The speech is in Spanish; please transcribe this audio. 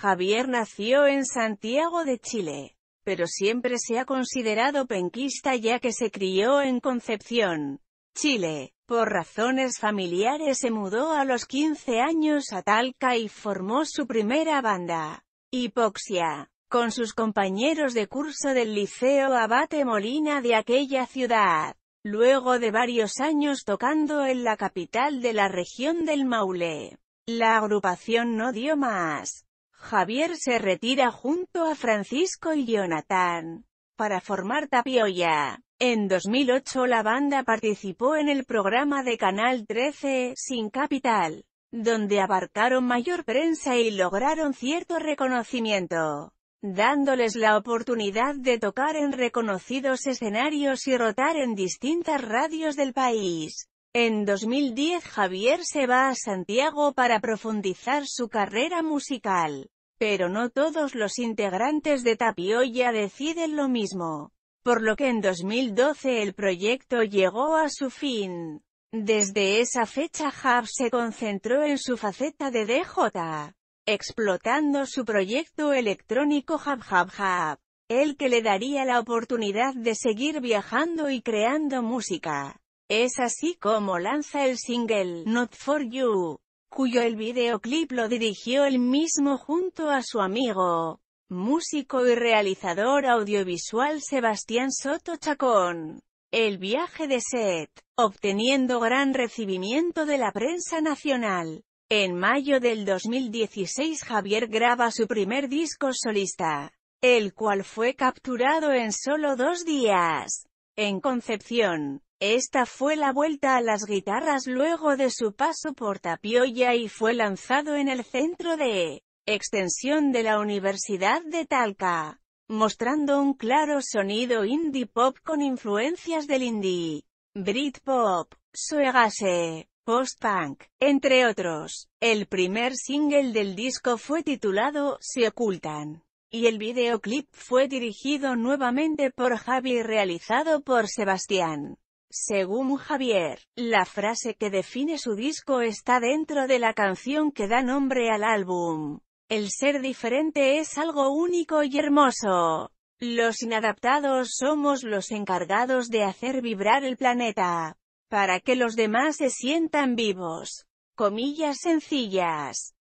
Javier nació en Santiago de Chile, pero siempre se ha considerado penquista ya que se crió en Concepción, Chile. Por razones familiares se mudó a los 15 años a Talca y formó su primera banda, Hipoxia, con sus compañeros de curso del Liceo Abate Molina de aquella ciudad. Luego de varios años tocando en la capital de la región del Maule, la agrupación no dio más. Javier se retira junto a Francisco y Jonathan para formar Tapioya. En 2008 la banda participó en el programa de Canal 13, Sin Capital, donde abarcaron mayor prensa y lograron cierto reconocimiento, dándoles la oportunidad de tocar en reconocidos escenarios y rotar en distintas radios del país. En 2010 Javier se va a Santiago para profundizar su carrera musical. Pero no todos los integrantes de Tapioya deciden lo mismo. Por lo que en 2012 el proyecto llegó a su fin. Desde esa fecha Jav se concentró en su faceta de DJ, explotando su proyecto electrónico Jav el que le daría la oportunidad de seguir viajando y creando música. Es así como lanza el single, Not For You, cuyo el videoclip lo dirigió él mismo junto a su amigo, músico y realizador audiovisual Sebastián Soto Chacón. El viaje de Set, obteniendo gran recibimiento de la prensa nacional. En mayo del 2016 Javier graba su primer disco solista, el cual fue capturado en solo dos días, en Concepción. Esta fue la vuelta a las guitarras luego de su paso por Tapioya y fue lanzado en el centro de extensión de la Universidad de Talca, mostrando un claro sonido indie pop con influencias del indie, Britpop, Suegase, post-punk, entre otros. El primer single del disco fue titulado Se ocultan y el videoclip fue dirigido nuevamente por Javi y realizado por Sebastián. Según Javier, la frase que define su disco está dentro de la canción que da nombre al álbum. El ser diferente es algo único y hermoso. Los inadaptados somos los encargados de hacer vibrar el planeta, para que los demás se sientan vivos. Comillas sencillas.